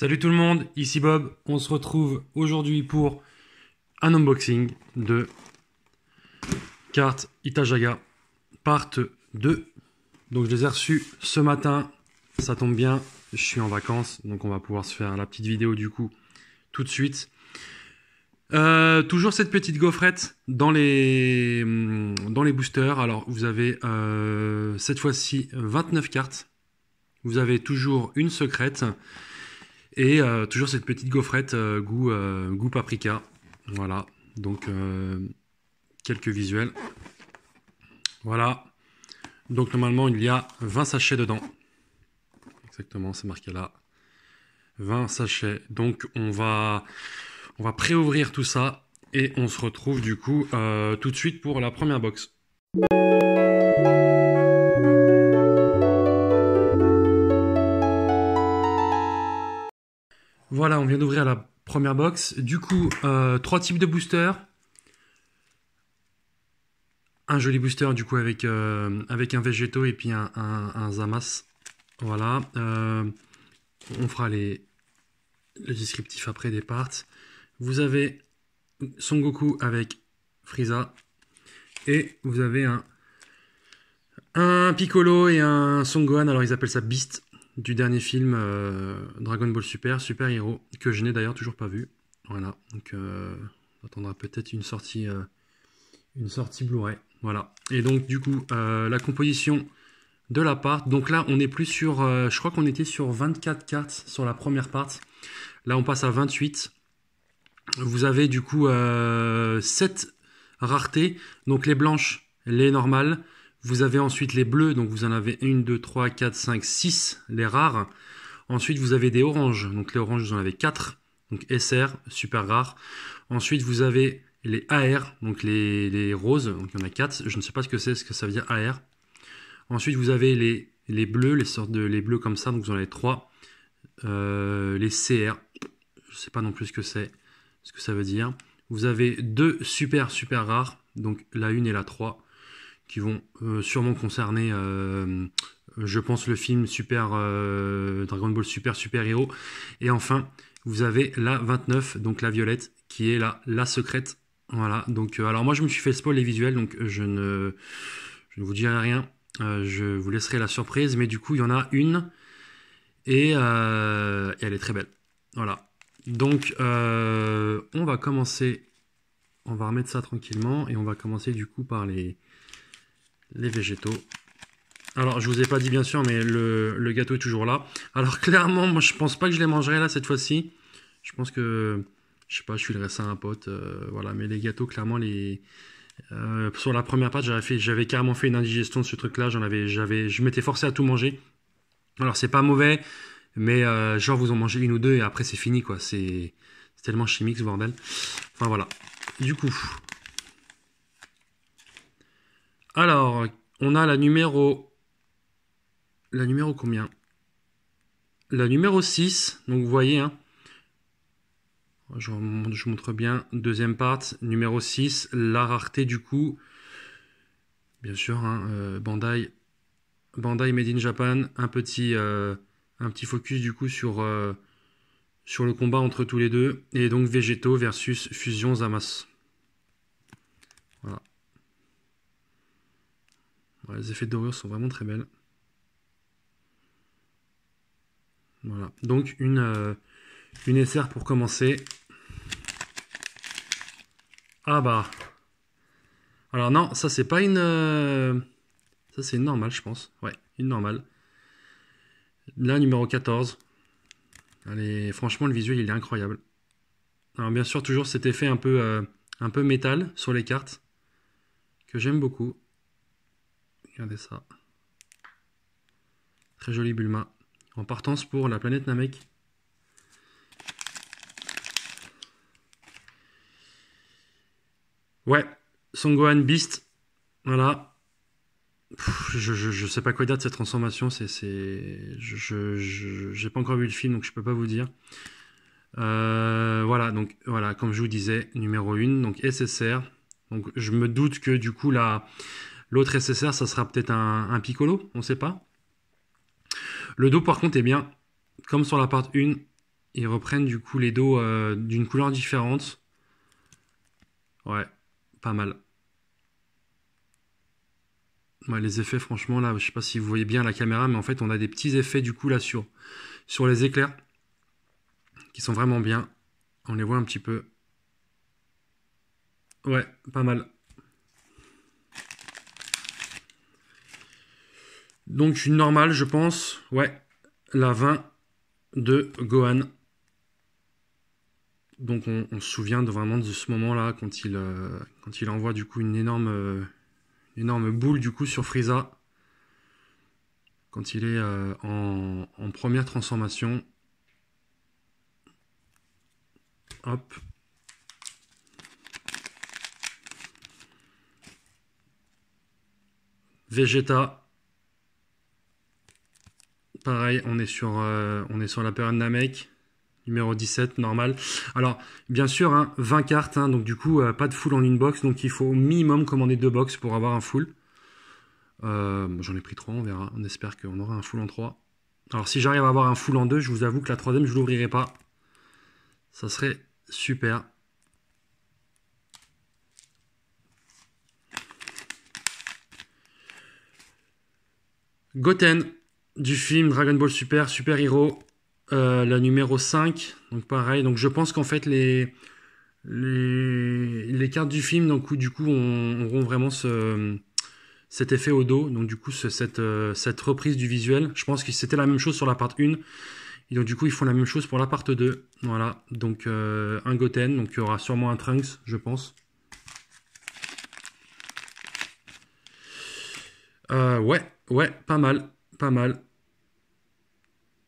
Salut tout le monde, ici Bob. On se retrouve aujourd'hui pour un unboxing de cartes Itajaga Part 2. Donc je les ai reçues ce matin, ça tombe bien, je suis en vacances, donc on va pouvoir se faire la petite vidéo du coup tout de suite. Euh, toujours cette petite gaufrette dans les, hum, dans les boosters. Alors vous avez euh, cette fois-ci 29 cartes. Vous avez toujours une secrète. Et euh, toujours cette petite gaufrette euh, euh, goût, paprika. Voilà, donc quelques visuels. Voilà. Donc normalement, il y a 20 sachets dedans. Exactement, c'est marqué là. 20 sachets. Donc on va, on va pré-ouvrir tout ça et on se retrouve du coup tout de suite pour la première box. Voilà, on vient d'ouvrir la première box. Du coup, euh, trois types de boosters. Un joli booster, du coup, avec, euh, avec un végétaux et puis un, Zamas. Voilà. Euh, on fera les, les descriptifs après des parts. Vous avez Son Goku avec Frieza. Et vous avez un, un Piccolo et un Son Gohan. Alors, ils appellent ça Beast du dernier film euh, Dragon Ball Super, Super Hero, que je n'ai d'ailleurs toujours pas vu. Voilà, donc euh, on attendra peut-être une sortie, euh, une sortie Blu-ray. Voilà. Et donc du coup, la composition de la part. Donc là, on est plus sur, je crois qu'on était sur 24 cartes sur la première part. Là, on passe à 28. Vous avez du coup 7 raretés. Donc les blanches, les normales, vous avez ensuite les bleus, donc vous en avez 1, 2, 3, 4, 5, 6, les rares. Ensuite, vous avez des oranges, donc les oranges, vous en avez 4, donc SR, super rare. Ensuite, vous avez les AR, donc les, les roses, donc il y en a 4, je ne sais pas ce que c'est, ce que ça veut dire AR. Ensuite, vous avez les, bleus, les sortes de les bleus comme ça, donc vous en avez 3. Euh, les CR, je ne sais pas non plus ce que c'est, ce que ça veut dire. Vous avez deux super super rares, donc la 1 et la 3 qui vont euh, sûrement concerner, euh, je pense, le film Super euh, Dragon Ball Super Super Hero. Et enfin, vous avez la 29, donc la violette, qui est la, la secrète. Voilà, donc alors moi je me suis fait spoil les visuels, donc je ne, vous dirai rien, je vous laisserai la surprise, mais du coup il y en a une, et, elle est très belle. Voilà. Donc, on va commencer. On va remettre ça tranquillement et on va commencer du coup par les, les végétaux. Alors, je vous ai pas dit bien sûr, mais le, gâteau est toujours là. Alors, clairement, moi, je pense pas que je les mangerai là cette fois-ci. Je pense que, je sais pas, je filerai ça à un pote. Euh, voilà, mais les gâteaux, clairement, les... Euh, sur la première pâte, j'avais, fait, carrément fait une indigestion de ce truc-là. J'en avais, j'avais, je m'étais forcé à tout manger. Alors, c'est pas mauvais, mais euh, genre, vous en mangez une ou deux et après, c'est fini, quoi. C'est, c'est tellement chimique, ce bordel. Enfin, voilà. Du coup, alors, on a la numéro. La numéro combien La numéro 6. Donc, vous voyez, hein. je montre bien. Deuxième part, numéro 6, la rareté du coup. Bien sûr, hein, euh, Bandai, Bandai Made in Japan. Un petit, euh, un petit focus du coup sur, euh, sur le combat entre tous les deux. Et donc Végétaux versus Fusion Zamas. les effets de dorure sont vraiment très belles. Voilà, donc une, euh, SR pour commencer. Ah bah. Alors non, ça c'est pas une... Euh, ça c'est une normale je pense. Ouais, une normale. La numéro 14. Allez, franchement le visuel il est incroyable. Alors bien sûr toujours cet effet un peu, euh, un peu métal sur les cartes. Que j'aime beaucoup. Regardez ça. Très joli Bulma. En partance pour la planète Namek. Ouais, Son Gohan Beast. Voilà. je, je, sais pas quoi dire de cette transformation. C'est, je, n'ai pas encore vu le film, donc je peux pas vous dire. Euh, voilà, donc voilà, comme je vous disais, numéro 1, donc SSR. Donc je me doute que du coup la, L'autre SSR, ça sera peut-être un, Piccolo, on ne sait pas. Le dos, par contre, est bien, comme sur la part 1, ils reprennent du coup les dos euh, d'une couleur différente. Ouais, pas mal. les effets, franchement, là, je ne sais pas si vous voyez bien la caméra, mais en fait, on a des petits effets du coup là sur, sur les éclairs qui sont vraiment bien. On les voit un petit peu. Ouais, pas mal. Donc une normale, je pense. Ouais, la 20 de Gohan. Donc on, se souvient vraiment de ce moment-là quand il euh, quand il envoie du coup une énorme euh, énorme boule du coup sur Frieza quand il est euh, en, en, première transformation. Hop. Vegeta Pareil, on est sur, euh, on est sur la période Namek, numéro 17, normal. Alors, bien sûr, 20 hein, cartes, hein, donc du coup, euh, pas de full en une box, donc il faut au minimum commander deux box pour avoir un full. Euh, j'en ai pris trois, on verra, on espère qu'on aura un full en trois. Alors, si j'arrive à avoir un full en deux, je vous avoue que la troisième, je l'ouvrirai pas. Ça serait super. Goten du film Dragon Ball Super, Super Hero, euh, la numéro 5. Donc pareil, donc je pense qu'en fait les, les, cartes du film, donc, du coup, on, auront vraiment ce, cet effet au dos. Donc du coup, cette, euh, cette reprise du visuel. Je pense que c'était la même chose sur la part 1. Et donc du coup, ils font la même chose pour la part 2. Voilà, donc euh, un Goten, donc il y aura sûrement un Trunks, je pense. ouais, ouais, pas mal, pas mal.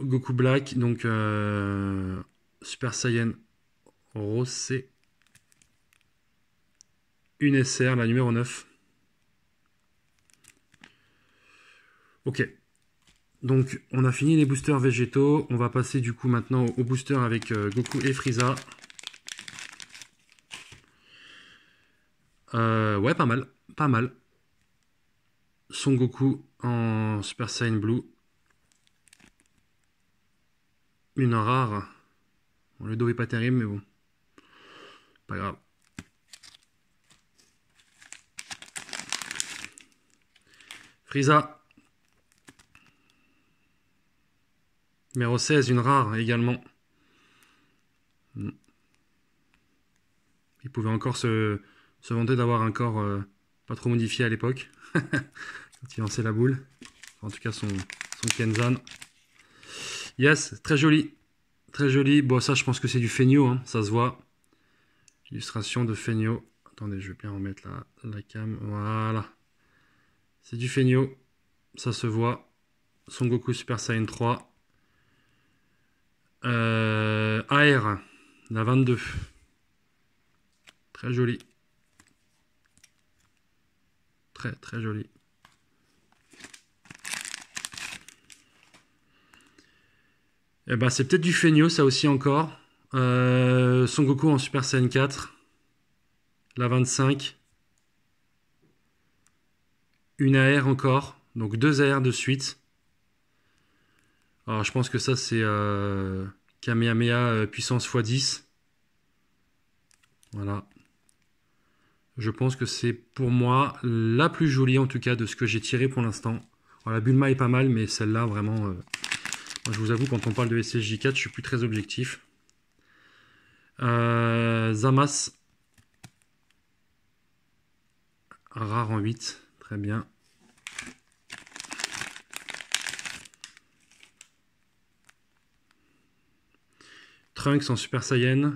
Goku Black, donc euh, Super Saiyan Rosé. Une SR, la numéro 9. Ok. Donc on a fini les boosters végétaux. On va passer du coup maintenant aux boosters avec euh, Goku et Frieza. Euh, ouais, pas mal. Pas mal. Son Goku en Super Saiyan Blue une rare. le dos est pas terrible, mais bon. Pas grave. Frieza. Numéro 16, une rare également. Hmm. Il pouvait encore se, vanter d'avoir un corps euh, pas trop modifié à l'époque. Quand il lançait la boule. en tout cas, son, son Kenzan. Yes, très joli. Très joli. Bon, ça, je pense que c'est du feigno, hein. ça se voit. Illustration de feigno. Attendez, je vais bien remettre la, la cam. Voilà. C'est du feigno. Ça se voit. Son Goku Super Saiyan 3. Euh, AR, la 22. Très joli. Très, très joli. Eh ben, c'est peut-être du Feigno, ça aussi encore. Euh, Son Goku en Super Saiyan 4. La 25. Une AR encore. Donc deux AR de suite. Alors je pense que ça c'est euh, Kamehameha euh, puissance x10. Voilà. Je pense que c'est pour moi la plus jolie en tout cas de ce que j'ai tiré pour l'instant. La Bulma est pas mal, mais celle-là vraiment je vous avoue, quand on parle de ssj 4 je suis plus très objectif. Euh, Zamas. Rare en 8. Très bien. Trunks en Super Saiyan.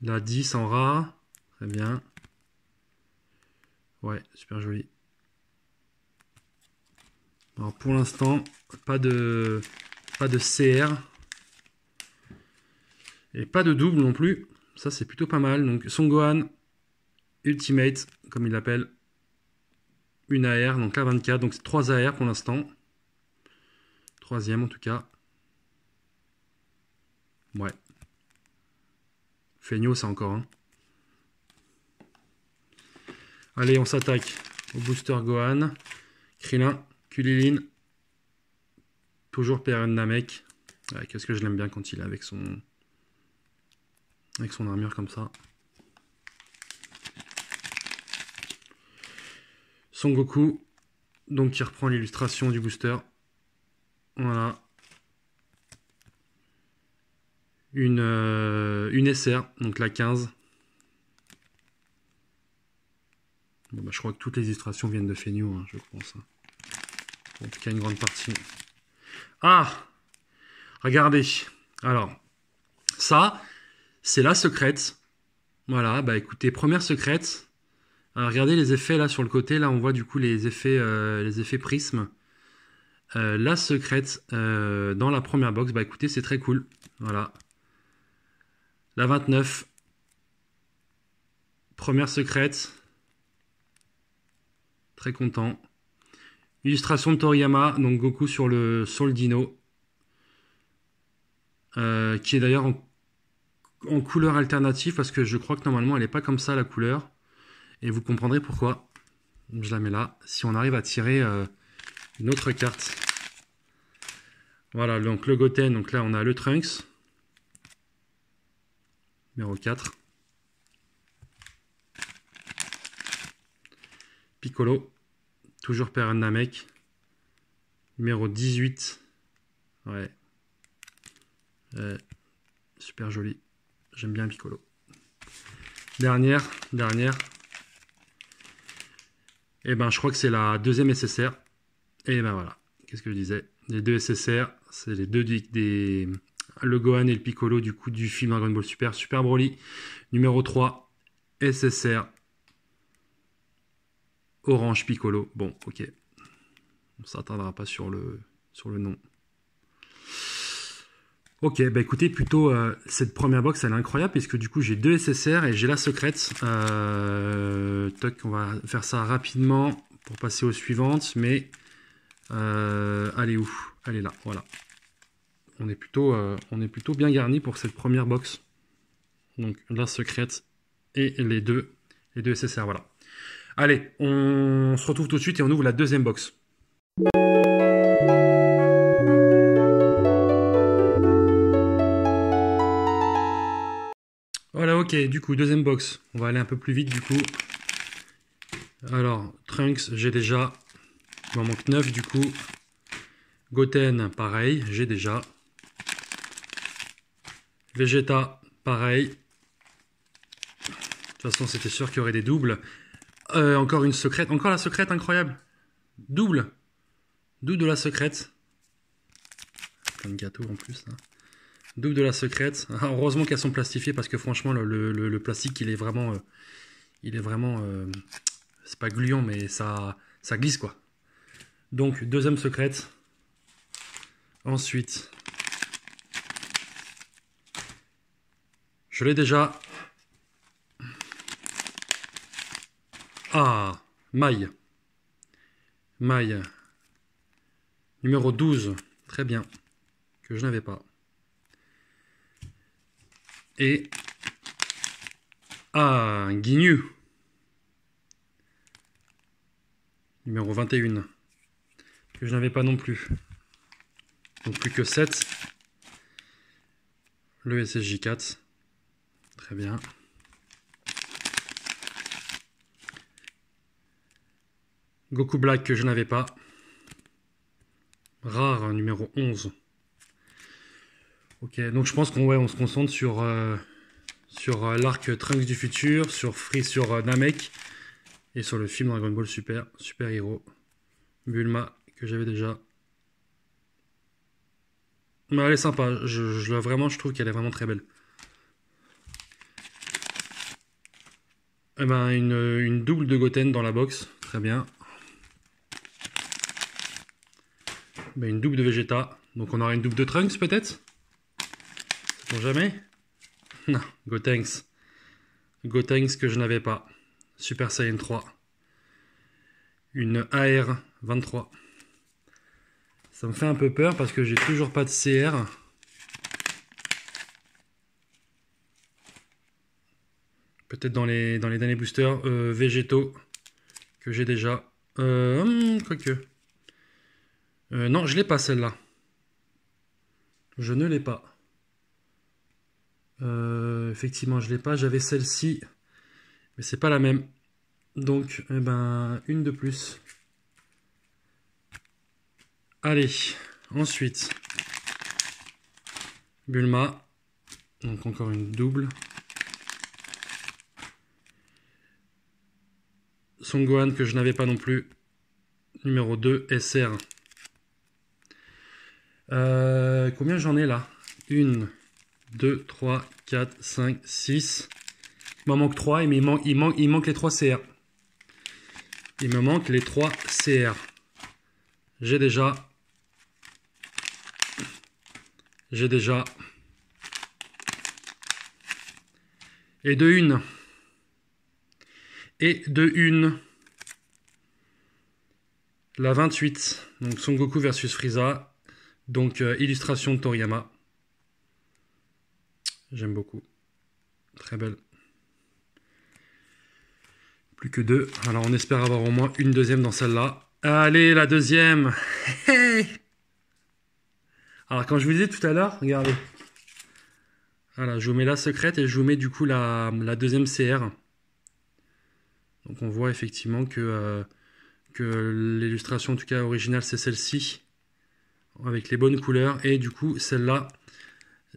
La 10 en rare. Très bien. Ouais, super joli. Alors pour l'instant, pas de pas de CR. Et pas de double non plus. Ça, c'est plutôt pas mal. Donc, Son Gohan Ultimate, comme il l'appelle. Une AR, donc à 24. Donc, c'est trois AR pour l'instant. Troisième, en tout cas. Ouais. feignot ça encore. Hein. Allez, on s'attaque au booster Gohan. Krillin, Kulilin, Toujours Perrin Namek. Qu'est-ce que je l'aime bien quand il est avec son, avec son armure comme ça. Son Goku, donc qui reprend l'illustration du booster. Voilà. Une, euh, une SR, donc la 15. Bah, je crois que toutes les illustrations viennent de Fenio, hein, je pense. En tout cas, une grande partie. Ah, regardez. Alors, ça, c'est la secrète. Voilà, bah écoutez, première secrète. Alors, euh, regardez les effets là sur le côté. Là, on voit du coup les effets, euh, les effets prismes. Euh, la secrète dans la première box. Bah écoutez, c'est très cool. Voilà. La 29. Première secrète. Très content. Illustration de Toriyama, donc Goku sur le, soldino euh, qui est d'ailleurs en, couleur alternative parce que je crois que normalement elle n'est pas comme ça la couleur. Et vous comprendrez pourquoi. Je la mets là. Si on arrive à tirer euh, une autre carte. Voilà, donc le Goten. Donc là, on a le Trunks. Numéro 4. Piccolo. Toujours Perrin Namek. Numéro 18. Ouais. Euh, super joli. J'aime bien Piccolo. Dernière, dernière. Et eh ben, je crois que c'est la deuxième SSR. Et eh ben voilà. Qu'est-ce que je disais Les deux SSR, c'est les deux des, le Gohan et le Piccolo du coup du film Dragon Ball Super, Super Broly, numéro 3, SSR Orange Piccolo. Bon, ok. On ne s'attardera pas sur le, sur le nom. Ok, bah écoutez, plutôt euh, cette première box, elle est incroyable puisque du coup j'ai deux SSR et j'ai la secrète. Euh, toc, on va faire ça rapidement pour passer aux suivantes, mais allez euh, où Allez là, voilà. On est plutôt, on est plutôt bien garni pour cette première box. Donc la secrète et les deux, les deux SSR, voilà. Allez, on se retrouve tout de suite et on ouvre la deuxième box. Voilà, ok, du coup, deuxième box. On va aller un peu plus vite, du coup. Alors, Trunks, j'ai déjà. Il m'en manque 9, du coup. Goten, pareil, j'ai déjà. Vegeta, pareil. De toute façon, c'était sûr qu'il y aurait des doubles. Euh, encore une secrète. Encore la secrète, incroyable. Double. Double de la secrète. Plein de gâteaux en plus. Double de la secrète. heureusement qu'elles sont plastifiées parce que franchement, le, plastique, il est vraiment. Euh, il est vraiment. Euh, c'est pas gluant, mais ça, ça glisse quoi. Donc, deuxième secrète. Ensuite. Je l'ai déjà. Ah, maille. Maille. Numéro 12. Très bien. Que je n'avais pas. Et. Ah, Guignu. Numéro 21. Que je n'avais pas non plus. Donc plus que 7. Le SSJ4. Très bien. Goku Black que je n'avais pas. Rare, hein, numéro 11. Ok, donc je pense qu'on on se concentre sur, euh, sur euh, l'arc Trunks du futur, sur Free, sur euh, Namek, et sur le film Dragon Ball Super, Super Hero. Bulma, que j'avais déjà. Mais elle est sympa, je, vraiment, je trouve qu'elle est vraiment très belle. Et eh ben, une, une double de Goten dans la box, très bien. Ben, une double de Vegeta. Donc on aura une double de Trunks peut-être Pour jamais Non, Gotenks. Gotenks que je n'avais pas. Super Saiyan 3. Une AR 23. Ça me fait un peu peur parce que j'ai toujours pas de CR. Peut-être dans les, dans les derniers boosters euh, végétaux que j'ai déjà. Euh, hum, quoique. Euh, non, je l'ai pas celle-là. Je ne l'ai pas. Euh, effectivement, je l'ai pas. J'avais celle-ci, mais c'est pas la même. Donc, eh ben, une de plus. Allez, ensuite, Bulma. Donc encore une double. Son Gohan que je n'avais pas non plus. Numéro 2, SR. Euh, combien j'en ai là 1, 2, 3, 4, 5, 6. Il m'en manque 3, mais il, man il, manque les 3 CR. Il me manque les 3 CR. J'ai déjà... J'ai déjà... Et de une. Et de une. La 28. Donc Son Goku versus Frieza. Donc, euh, illustration de Toriyama. J'aime beaucoup. Très belle. Plus que deux. Alors, on espère avoir au moins une deuxième dans celle-là. Allez, la deuxième Alors, quand je vous disais tout à l'heure, regardez. Voilà, je vous mets la secrète et je vous mets du coup la, deuxième CR. Donc, on voit effectivement que, euh, que l'illustration, en tout cas originale, c'est celle-ci avec les bonnes couleurs. Et du coup, celle-là,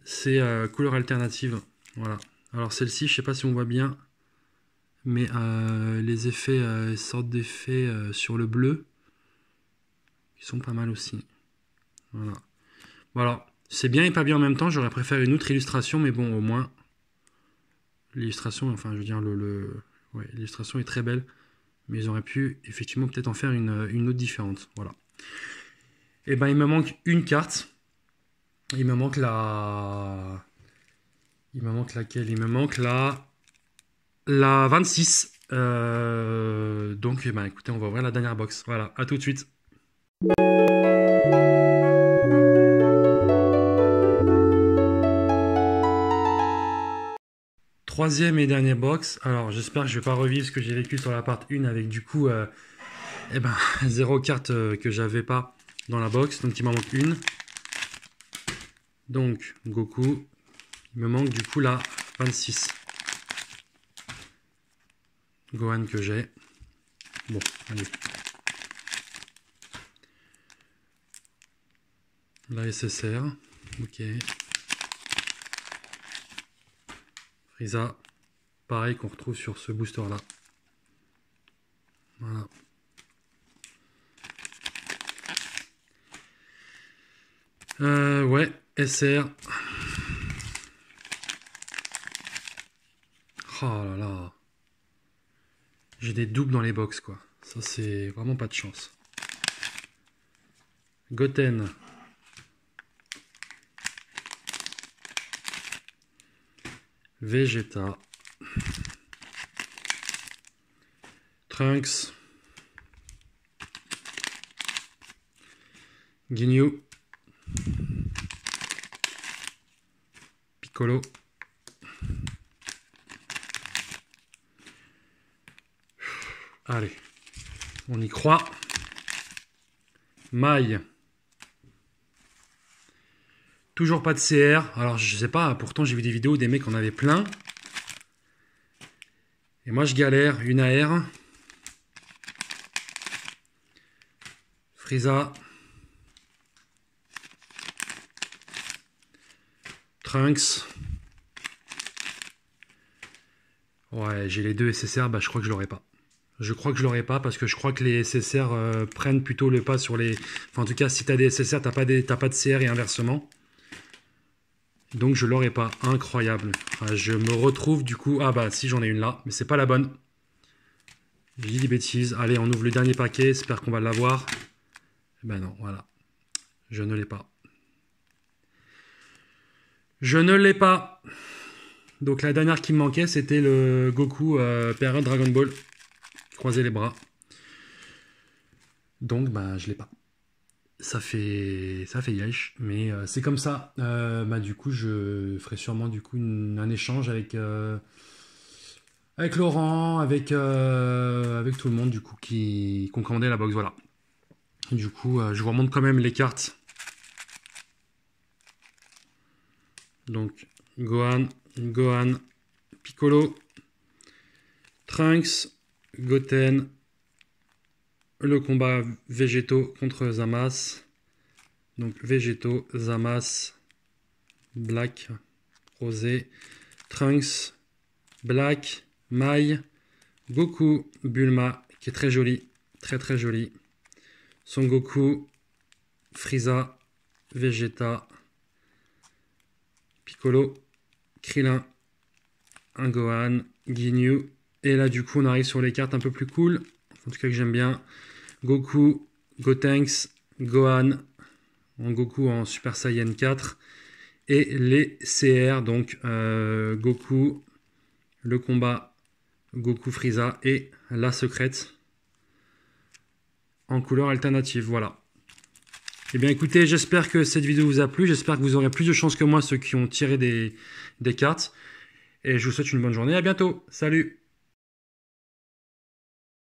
c'est euh, couleur alternative. Voilà. Alors celle-ci, je ne sais pas si on voit bien, mais euh, les effets, euh, sortes d'effets sur le bleu, ils sont pas mal aussi. Voilà. Voilà. C'est bien et pas bien en même temps. J'aurais préféré une autre illustration, mais bon, au moins, l'illustration, enfin, je veux dire, l'illustration est très belle. Mais ils auraient pu, effectivement, peut-être en faire une, une autre différente. Voilà. Et eh ben il me manque une carte. Il me manque la. Il me manque laquelle Il me manque la. La 26. Euh, donc, eh ben, écoutez, on va ouvrir la dernière box. Voilà, à tout de suite. troisième et dernière box. Alors j'espère que je ne vais pas revivre ce que j'ai vécu sur la part 1 avec du coup euh, eh ben, zéro carte euh, que j'avais pas dans la box, donc il m'en manque une. Donc Goku, il me manque du coup la 26. Gohan que j'ai. Bon, allez. La SSR, ok. Frieza, pareil qu'on retrouve sur ce booster là. Euh, ouais, SR. Oh là là. J'ai des doubles dans les box, quoi. Ça, c'est vraiment pas de chance. Goten. Vegeta. Trunks. Ginyu. Allez, on y croit. Maille. Toujours pas de CR. Alors je sais pas, pourtant j'ai vu des vidéos des mecs en avait plein. Et moi je galère. Une AR. frisa Ouais, j'ai les deux SSR, bah je crois que je l'aurai pas. Je crois que je l'aurai pas parce que je crois que les SSR euh, prennent plutôt le pas sur les. Enfin, en tout cas, si t'as des SSR, t'as pas, des... pas de CR et inversement. Donc je l'aurai pas. Incroyable. Ah, je me retrouve du coup. Ah bah si, j'en ai une là, mais c'est pas la bonne. J'ai dit des bêtises. Allez, on ouvre le dernier paquet. J'espère qu'on va l'avoir. Ben non, voilà. Je ne l'ai pas. Je ne l'ai pas. Donc la dernière qui me manquait, c'était le Goku euh, Dragon Ball. Croiser les bras. Donc bah je l'ai pas. Ça fait ça fait mais euh, c'est comme ça. Euh, bah, du coup je ferai sûrement du coup un échange avec euh, avec Laurent, avec avec tout le monde du coup qui commandait la box voilà. Du coup je vous remonte quand même les cartes Donc Gohan, Gohan, Piccolo, Trunks, Goten, le combat Végétaux contre Zamas. Donc Végétaux, Zamas, Black, Rosé, Trunks, Black, Mai, Goku, Bulma, qui est très joli, très très joli. Son Goku, Frieza, Vegeta, Colo, Krillin, un Gohan, Ginyu. Et là, du coup, on arrive sur les cartes un peu plus cool. En tout cas, que j'aime bien. Goku, Gotenks, Gohan. En Goku en Super Saiyan 4. Et les CR, donc euh, Goku, le combat, Goku Frieza et la secrète en couleur alternative. Voilà. Eh bien écoutez, j'espère que cette vidéo vous a plu, j'espère que vous aurez plus de chance que moi ceux qui ont tiré des, des cartes. Et je vous souhaite une bonne journée, à bientôt, salut